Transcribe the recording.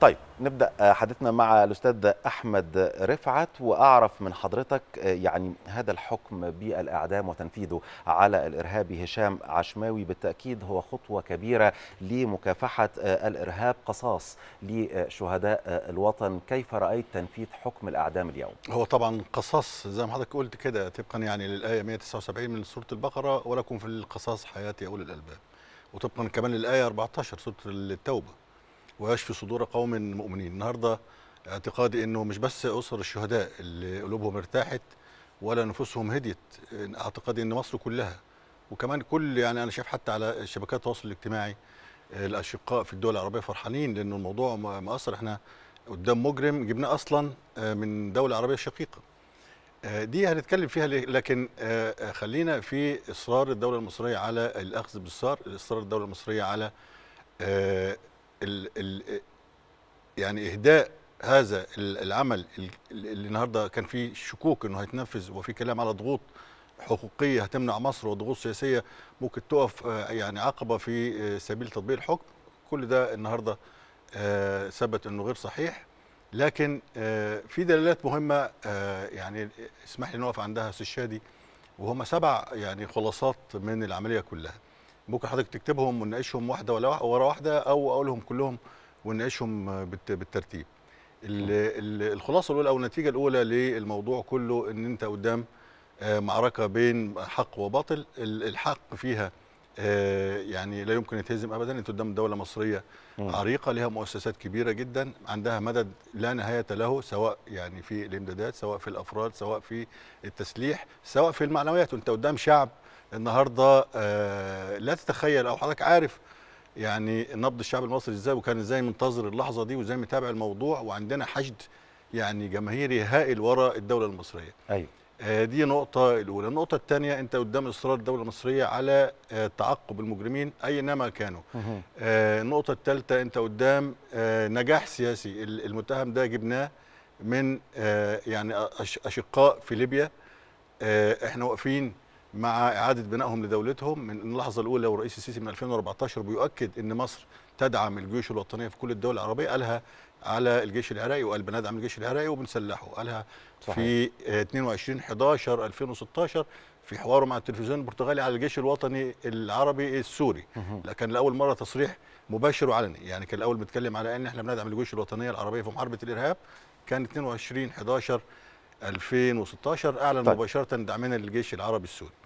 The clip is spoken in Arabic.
طيب نبدا آه، حديثنا مع الاستاذ احمد رفعت واعرف من حضرتك آه، يعني هذا الحكم بالاعدام وتنفيذه على الارهابي هشام عشماوي بالتاكيد هو خطوه كبيره لمكافحه آه، الارهاب قصاص لشهداء الوطن كيف رايت تنفيذ حكم الاعدام اليوم هو طبعا قصاص زي ما حضرتك قلت كده طبقا يعني للايه 179 من سوره البقره ولكم في القصاص حياتي اول الالباب وطبقا كمان للايه 14 سوره التوبه ويشفي صدور قوم مؤمنين النهارده اعتقادي انه مش بس اسر الشهداء اللي قلوبهم ارتاحت ولا نفوسهم هديت اعتقادي ان مصر كلها وكمان كل يعني انا شايف حتى على شبكات التواصل الاجتماعي الاشقاء في الدول العربيه فرحانين لان الموضوع مأثر احنا قدام مجرم جبناه اصلا آه، من دوله عربيه شقيقه آه، دي هنتكلم فيها لكن آه، خلينا في اصرار الدوله المصريه على الاخذ بالصار اصرار الدوله المصريه على يعني اهداء هذا العمل اللي النهارده كان فيه شكوك انه هيتنفذ وفي كلام على ضغوط حقوقيه هتمنع مصر وضغوط سياسيه ممكن تقف آه، يعني عقبه في آه، سبيل تطبيق الحكم كل ده النهارده آه، ثبت انه غير صحيح لكن في دلالات مهمه يعني اسمح لي نقف عندها الشادي وهم سبع يعني خلاصات من العمليه كلها ممكن حضرتك تكتبهم ونناقشهم واحده ولا ورا واحده او اقولهم كلهم ونناقشهم بالترتيب الخلاصه الاولى او النتيجه الاولى للموضوع كله ان انت قدام آه، معركه بين حق وباطل الحق فيها آه، يعني لا يمكن يتهزم ابدا انت قدام دوله مصريه عريقه لها مؤسسات كبيره جدا عندها مدد لا نهايه له سواء يعني في الامدادات سواء في الافراد سواء في التسليح سواء في المعنويات وانت قدام شعب النهارده آه، لا تتخيل او حضرتك عارف يعني نبض الشعب المصري ازاي وكان ازاي منتظر اللحظه دي وازاي متابع الموضوع وعندنا حشد يعني جماهيري هائل وراء الدوله المصريه ايوه آه دي نقطة الأولى، النقطة الثانية أنت قدام إصرار الدولة المصرية على آه تعقب المجرمين أينما كانوا. آه النقطة الثالثة أنت قدام آه، نجاح سياسي المتهم ده جبناه من آه، يعني أشقاء في ليبيا آه، احنا واقفين مع إعادة بنائهم لدولتهم من اللحظة الأولى والرئيس السيسي من 2014 بيؤكد أن مصر تدعم الجيوش الوطنية في كل الدول العربية قالها على الجيش العراقي وقال بندعم الجيش العراقي وبنسلحه قالها صحيح. في 22 11 2016 في حواره مع التلفزيون البرتغالي على الجيش الوطني العربي السوري كان لاول مره تصريح مباشر وعلني يعني كان الاول بيتكلم على ان احنا بندعم الجيوش الوطنيه العربيه في محاربه الارهاب كان 22 11 2016 اعلن طيب. مباشره دعمنا للجيش العربي السوري